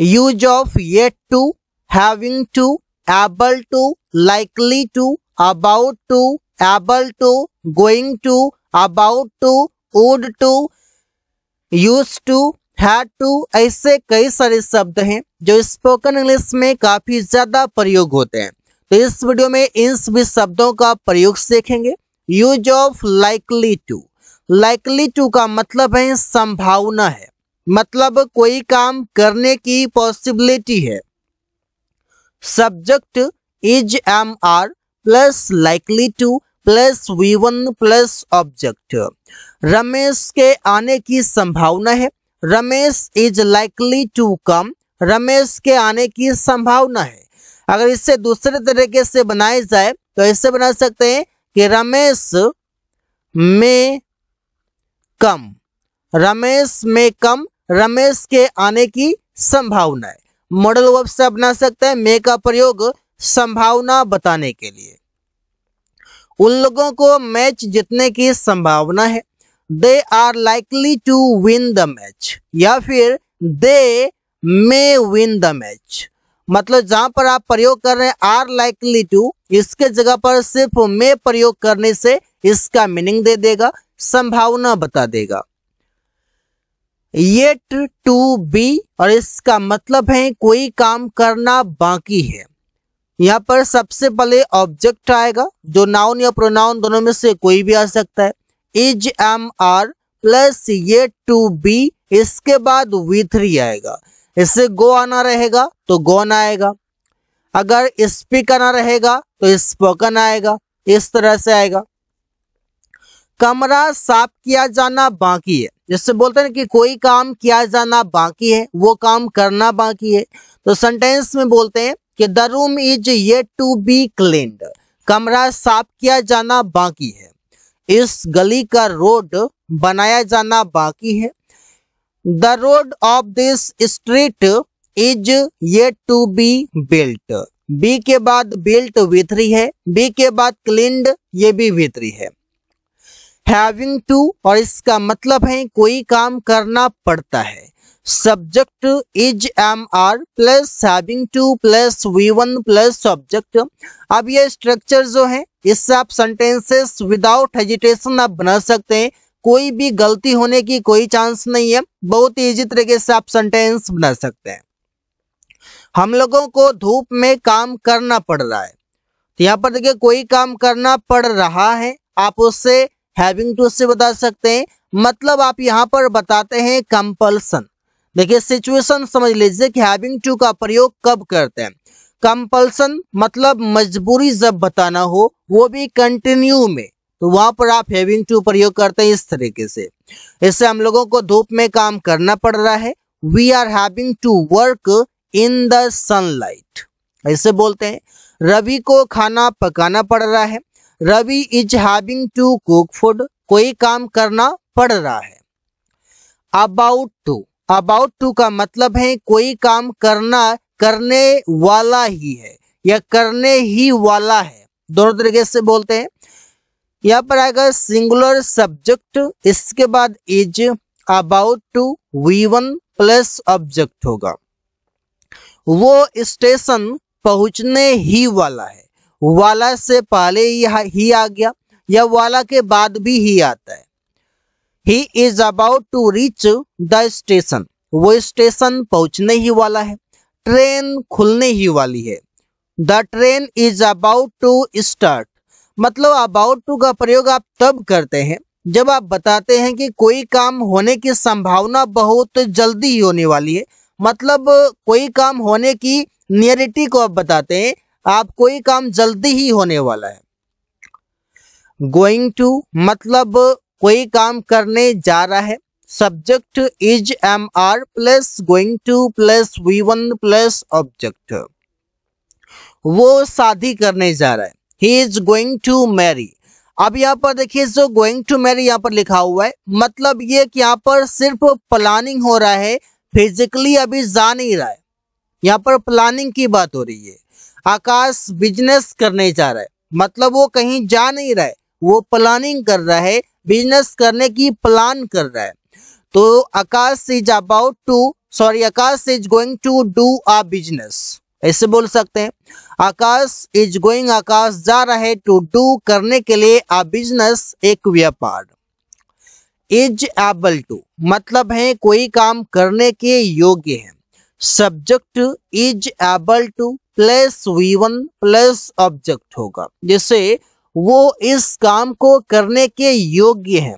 use of yet to having to able to likely to about to able to going to about to would to use to है to ऐसे कई सारे शब्द हैं जो spoken English में काफी ज्यादा प्रयोग होते हैं तो इस वीडियो में इन सभी शब्दों का प्रयोग सीखेंगे use of likely to likely to का मतलब है संभावना है मतलब कोई काम करने की पॉसिबिलिटी है subject is am are plus likely to plus V one plus object Ramesh के आने की संभावना है Ramesh is likely to come Ramesh के आने की संभावना है अगर इससे दूसरे तरीके से बनाया जाए तो ऐसे बना सकते हैं कि रमेश में कम रमेश में कम रमेश के आने की संभावना है मॉडल वर्ब से अपना सकते हैं मे का प्रयोग संभावना बताने के लिए उन लोगों को मैच जीतने की संभावना है they are likely to win the match या फिर they may win the match मतलब जहां पर आप प्रयोग कर रहे हैं आर लाइकली टू इसके जगह पर सिर्फ मे प्रयोग करने से इसका मीनिंग दे देगा संभावना बता देगा येट टू बी और इसका मतलब है कोई काम करना बाकी है यहाँ पर सबसे पहले ऑब्जेक्ट आएगा जो नाउन या प्रोनाउन दोनों में से कोई भी आ सकता है is am are plus yet to be इसके बाद वी थ्री आएगा इससे गो आना रहेगा तो गोन आएगा अगर स्पीक आना रहेगा तो स्पोकन आएगा इस तरह से आएगा कमरा साफ किया जाना बाकी है जिससे बोलते हैं कि कोई काम किया जाना बाकी है वो काम करना बाकी है तो सेंटेंस में बोलते हैं कि the room is yet to be cleaned कमरा साफ किया जाना बाकी है इस गली का रोड बनाया जाना बाकी है the road of this street is yet to be built be के बाद बिल्ट विथरी है बी के बाद क्लीनड ये भी विथरी है हैविंग टू और इसका मतलब है कोई काम करना पड़ता है subject is am are plus having to plus V one plus subject अब ये स्ट्रक्चर जो है इससे आप सेंटेंसेस विदाउट हेजिटेशन आप बना सकते हैं कोई भी गलती होने की कोई चांस नहीं है बहुत ही ईजी तरीके से आप सेंटेंस बना सकते हैं हम लोगों को धूप में काम करना पड़ रहा है तो यहाँ पर देखिए कोई काम करना पड़ रहा है आप उससे हैविंग टू से बता सकते हैं मतलब आप यहाँ पर बताते हैं कंपल्सन देखिए सिचुएशन समझ लीजिए कि हैविंग टू का प्रयोग कब करते हैं कंपल्सन मतलब मजबूरी जब बताना हो वो भी कंटिन्यू में तो वहां पर आप हैविंग टू प्रयोग करते हैं इस तरीके से इससे हम लोगों को धूप में काम करना पड़ रहा है we are having to work in the sunlight ऐसे बोलते हैं रवि को खाना पकाना पड़ रहा है Ravi is having to cook food कोई काम करना पड़ रहा है अबाउट टू अबाउट टू का मतलब है कोई काम करना करने वाला ही है या करने ही वाला है दोनों तरीके से बोलते हैं यहाँ पर आएगा सिंगुलर सब्जेक्ट इसके बाद is about to V one plus object होगा वो स्टेशन पहुंचने ही वाला है वाला से पहले ही आ गया या वाला के बाद भी ही आता है ही is about to reach the station वो स्टेशन पहुंचने ही वाला है ट्रेन खुलने ही वाली है the train is about to start मतलब अबाउट टू का प्रयोग आप तब करते हैं जब आप बताते हैं कि कोई काम होने की संभावना बहुत जल्दी ही होने वाली है मतलब कोई काम होने की नियरिटी को आप बताते हैं आपको ये काम जल्दी ही होने वाला है गोइंग टू मतलब कोई काम करने जा रहा है subject is am are plus going to plus V one plus object वो शादी करने जा रहा है ही इज गोइंग टू मैरी अब यहाँ पर देखिए जो गोइंग टू मैरी यहाँ पर लिखा हुआ है मतलब ये कि यहाँ पर सिर्फ प्लानिंग हो रहा है फिजिकली अभी जा नहीं रहा है यहाँ पर प्लानिंग की बात हो रही है आकाश बिजनेस करने जा रहा है मतलब वो कहीं जा नहीं रहा है वो प्लानिंग कर रहा है बिजनेस करने की प्लान कर रहा है तो Akash is about to sorry Akash is going to do a business ऐसे बोल सकते हैं आकाश इज गोइंग आकाश जा रहा है टू डू करने के लिए अ बिजनेस एक व्यापार इज एबल टू मतलब है कोई काम करने के योग्य है subject is able to plus V one plus object होगा जैसे वो इस काम को करने के योग्य हैं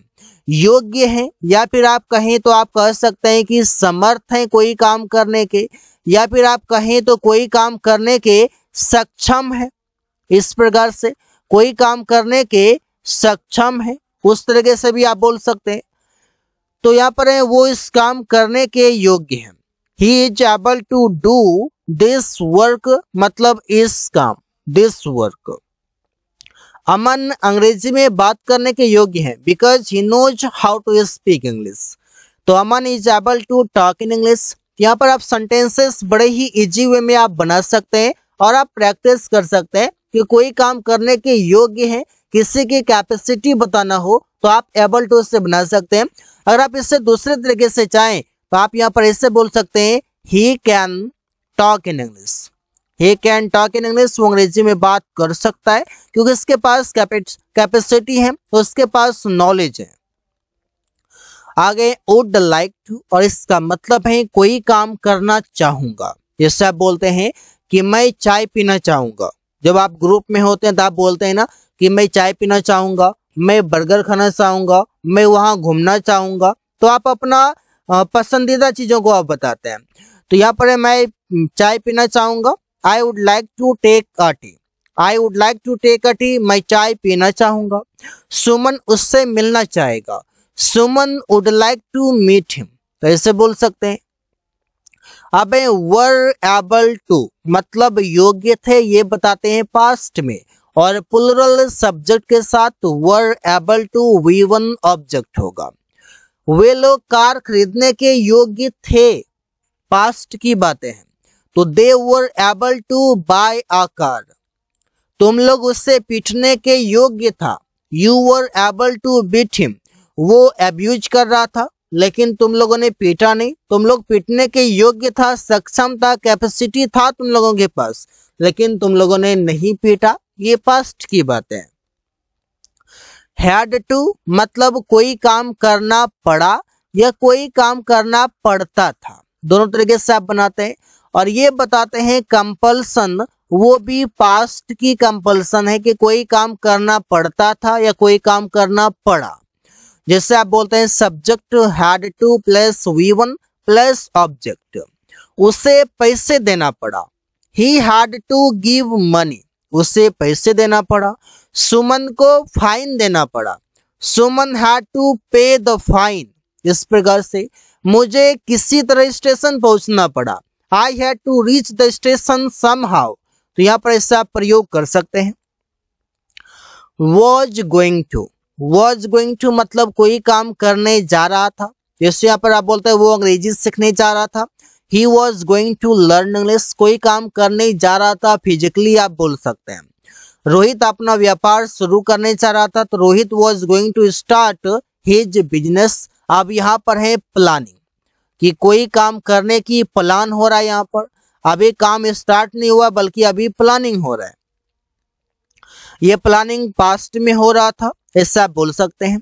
योग्य हैं या फिर आप कहें तो आप कह सकते हैं कि समर्थ हैं कोई काम करने के या फिर आप कहें तो कोई काम करने के सक्षम है इस प्रकार से कोई काम करने के सक्षम है उस तरीके से भी आप बोल सकते हैं तो यहाँ पर है वो इस काम करने के योग्य हैं he is able to do this work मतलब इस काम दिस वर्क अमन अंग्रेजी में बात करने के योग्य है because he knows how to speak English तो Aman is able to talk in English यहाँ पर आप सेंटेंसेस बड़े ही इजी वे में आप बना सकते हैं और आप प्रैक्टिस कर सकते हैं कि कोई काम करने के योग्य है किसी की कैपेसिटी बताना हो तो आप एबल टू से बना सकते हैं अगर आप इससे दूसरे तरीके से चाहें तो आप यहाँ पर इससे बोल सकते हैं he can talk in English he can talk in English वो अंग्रेजी में बात कर सकता है क्योंकि इसके पास कैपेसिटी है उसके पास नॉलेज है आगे वुड लाइक टू और इसका मतलब है कोई काम करना चाहूंगा जैसे आप बोलते हैं कि मैं चाय पीना चाहूंगा जब आप ग्रुप में होते हैं तो आप बोलते हैं ना कि मैं चाय पीना चाहूंगा मैं बर्गर खाना चाहूंगा मैं वहां घूमना चाहूंगा तो आप अपना पसंदीदा चीज़ों को आप बताते हैं तो यहाँ पर मैं चाय पीना चाहूंगा I would like to take a tea I would like to take a tea मैं चाय पीना चाहूंगा सुमन उससे मिलना चाहेगा Suman would like to meet him तो ऐसे बोल सकते हैं अब वर एबल टू मतलब योग्य थे ये बताते हैं पास्ट में और प्लुरल सब्जेक्ट के साथ were able to V one object होगा वे लोग कार खरीदने के योग्य थे पास्ट की बातें हैं तो they were able to buy a car तुम लोग उससे पीटने के योग्य था you were able to beat him वो एब्यूज कर रहा था लेकिन तुम लोगों ने पीटा नहीं तुम लोग पीटने के योग्य था सक्षम था कैपेसिटी था तुम लोगों के पास लेकिन तुम लोगों ने नहीं पीटा ये पास्ट की बातें हैं हैड टू मतलब कोई काम करना पड़ा या कोई काम करना पड़ता था दोनों तरीके से आप बनाते हैं और ये बताते हैं कंपल्सन वो भी पास्ट की कंपल्सन है कि कोई काम करना पड़ता था या कोई काम करना पड़ा जैसे आप बोलते हैं subject had to plus V one plus object उसे पैसे देना पड़ा he had to give money उसे पैसे देना पड़ा सुमन को फाइन देना पड़ा Suman had to pay the fine इस प्रकार से मुझे किसी तरह स्टेशन पहुंचना पड़ा I had to reach the station somehow तो यहाँ पर ऐसा प्रयोग कर सकते हैं was going to was going to मतलब कोई काम करने जा रहा था जैसे यहाँ पर आप बोलते हैं वो अंग्रेजी सीखने जा रहा था he was going to learn English कोई काम करने जा रहा था फिजिकली आप बोल सकते हैं रोहित अपना व्यापार शुरू करने चाह रहा था तो Rohit was going to start his business अब यहाँ पर है प्लानिंग कि कोई काम करने की प्लान हो रहा है यहाँ पर अभी काम स्टार्ट नहीं हुआ बल्कि अभी प्लानिंग हो रहा है ये प्लानिंग पास्ट में हो रहा था ऐसा बोल सकते हैं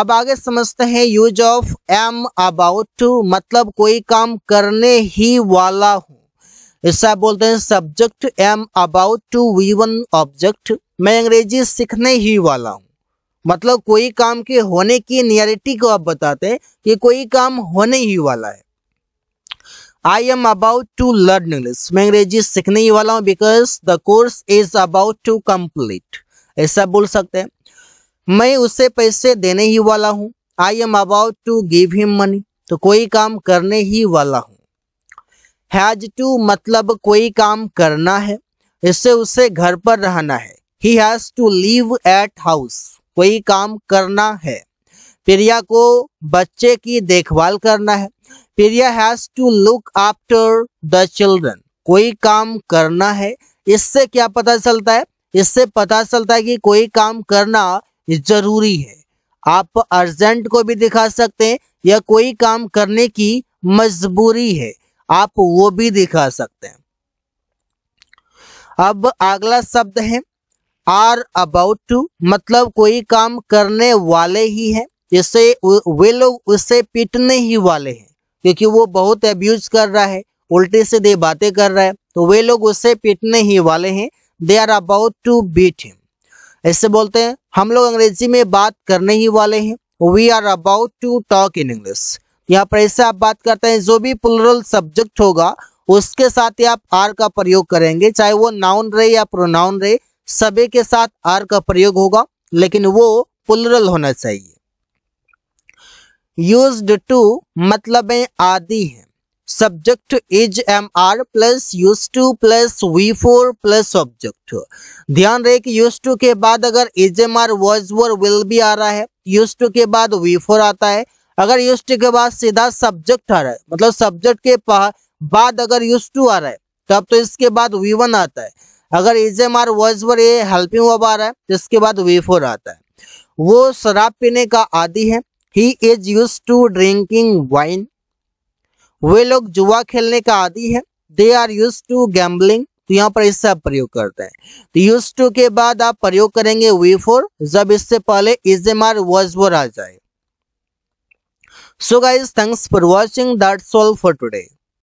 अब आगे समझते हैं use of am about to मतलब कोई काम करने ही वाला हूँ ऐसा बोलते हैं subject am about to V one object मैं अंग्रेजी सीखने ही वाला हूँ मतलब कोई काम के होने की नियरिटी को आप बताते हैं कि कोई काम होने ही वाला है I am about to learn English मैं अंग्रेजी सीखने ही वाला हूँ because the course is about to complete ऐसा बोल सकते हैं मैं उसे पैसे देने ही वाला हूँ I am about to give him money तो कोई काम करने ही वाला हूँ हैज टू मतलब कोई काम करना है इससे उसे घर पर रहना है ही has to live at house कोई काम करना है प्रिया को बच्चे की देखभाल करना है Priya has to look after the children कोई काम करना है इससे क्या पता चलता है इससे पता चलता है कि कोई काम करना जरूरी है आप अर्जेंट को भी दिखा सकते हैं या कोई काम करने की मजबूरी है आप वो भी दिखा सकते हैं अब अगला शब्द है आर अबाउट टू मतलब कोई काम करने वाले ही है जैसे वे लोग उससे पीटने ही वाले हैं क्योंकि वो बहुत अब्यूज कर रहा है उल्टे दे बातें कर रहा है तो वे लोग उससे पीटने ही वाले हैं they are about to beat him ऐसे बोलते हैं हम लोग अंग्रेजी में बात करने ही वाले हैं we are about to talk in English यहाँ पर ऐसे आप बात करते हैं जो भी प्लुरल सब्जेक्ट होगा उसके साथ ही आप आर का प्रयोग करेंगे चाहे वो नाउन रहे या प्रोनाउन रहे सभी के साथ आर का प्रयोग होगा लेकिन वो प्लुरल होना चाहिए यूज टू मतलब आदि है subject is mr plus used to plus v4 plus object ध्यान रहे कि used to के बाद अगर is mr was were will be आ रहा है used to के बाद v4 आता है अगर used to के बाद सीधा सब्जेक्ट आ रहा है मतलब सब्जेक्ट के बाद अगर used to आ रहा है तब तो इसके बाद v1 आता है अगर is mr was were ये हेल्पिंग वर्ब आ रहा है तो इसके बाद v4 आता है वो शराब पीने का आदि है ही is use to drinking wine वे लोग जुआ खेलने का आदि है they are use to gambling तो यहाँ पर इससे आप प्रयोग करते हैं तो यूज टू के बाद आप प्रयोग करेंगे वी फोर जब इससे पहले इज एम आर वॉज वो आ जाए so guys thanks for watching that solve for today